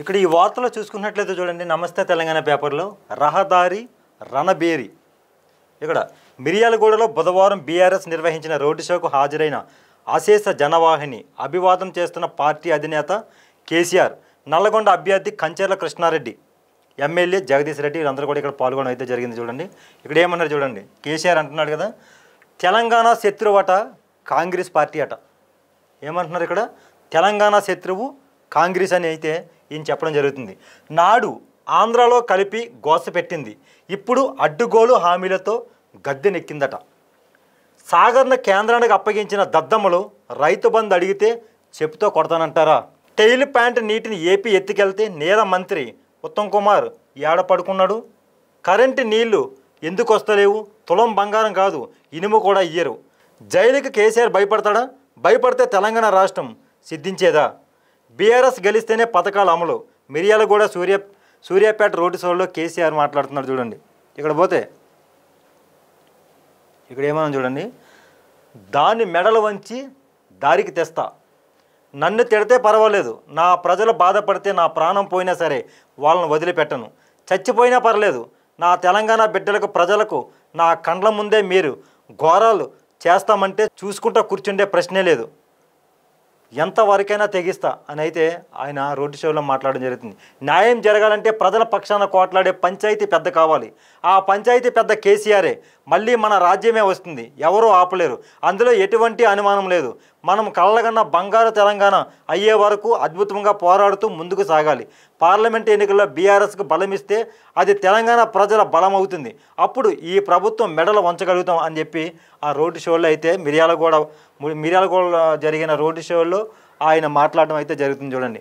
ఇక్కడ ఈ వార్తలో చూసుకున్నట్లయితే చూడండి నమస్తే తెలంగాణ పేపర్లో రహదారి రణబేరి ఇక్కడ మిరియాలగూడలో బుధవారం బీఆర్ఎస్ నిర్వహించిన రోడ్డు షోకు హాజరైన అశేష జనవాహిని అభివాదం చేస్తున్న పార్టీ అధినేత కేసీఆర్ నల్లగొండ అభ్యర్థి కంచెర్ల కృష్ణారెడ్డి ఎమ్మెల్యే జగదీశ్ రెడ్డి వీళ్ళందరూ కూడా ఇక్కడ పాల్గొనడం అయితే జరిగింది చూడండి ఇక్కడ ఏమన్నారు చూడండి కేసీఆర్ అంటున్నాడు కదా తెలంగాణ అట కాంగ్రెస్ పార్టీ అట ఏమంటున్నారు ఇక్కడ తెలంగాణ శత్రువు కాంగ్రెస్ అని అయితే ఈయన చెప్పడం జరుగుతుంది నాడు ఆంధ్రాలో కలిపి గోస పెట్టింది ఇప్పుడు అడ్డుగోలు హామీలతో గద్దెనెక్కిందట సాగర్ను కేంద్రానికి అప్పగించిన దద్దమ్మలు రైతు బంధు అడిగితే చెప్పుతో కొడతానంటారా టైల్ ప్యాంట్ నీటిని ఏపీ ఎత్తుకెళ్తే నేల మంత్రి ఉత్తమ్ కుమార్ ఏడ పడుకున్నాడు కరెంటు నీళ్లు ఎందుకు వస్తలేవు తులం బంగారం కాదు ఇనుము కూడా ఇయ్యరు జైలుకి కేసీఆర్ భయపడతాడా భయపడితే తెలంగాణ రాష్ట్రం సిద్ధించేదా బీఆర్ఎస్ గెలిస్తేనే పథకాలు అమలు మిర్యాలగూడ సూర్య సూర్యాపేట రోడ్డు సోడలో కేసీఆర్ మాట్లాడుతున్నారు చూడండి ఇక్కడ పోతే ఇక్కడ ఏమన్నా చూడండి దాన్ని మెడలు వంచి దారికి తెస్తా నన్ను తిడితే పర్వాలేదు నా ప్రజలు బాధపడితే నా ప్రాణం పోయినా సరే వాళ్ళని వదిలిపెట్టను చచ్చిపోయినా పర్లేదు నా తెలంగాణ బిడ్డలకు ప్రజలకు నా కండ్ల ముందే మీరు ఘోరాలు చేస్తామంటే చూసుకుంటూ కూర్చుండే ప్రశ్నే లేదు ఎంతవరకైనా తెగిస్తా అని అయితే ఆయన రోడ్డు షోలో మాట్లాడడం జరుగుతుంది న్యాయం జరగాలంటే ప్రజల పక్షాన కోట్లాడే పంచాయతీ పెద్ద కావాలి ఆ పంచాయతీ పెద్ద కేసీఆరే మళ్ళీ మన రాజ్యమే వస్తుంది ఎవరూ ఆపలేరు అందులో ఎటువంటి అనుమానం లేదు మనం కళ్ళగన్న బంగారు తెలంగాణ అయ్యే వరకు అద్భుతంగా పోరాడుతూ ముందుకు సాగాలి పార్లమెంట్ ఎన్నికల్లో బీఆర్ఎస్కు బలమిస్తే అది తెలంగాణ ప్రజల బలం అవుతుంది అప్పుడు ఈ ప్రభుత్వం మెడలు వంచగలుగుతాం అని చెప్పి ఆ రోడ్డు షోలో అయితే మిర్యాలగూడ మిర్యాలగూడలో జరిగిన రోడ్డు షోలో ఆయన మాట్లాడడం అయితే జరుగుతుంది చూడండి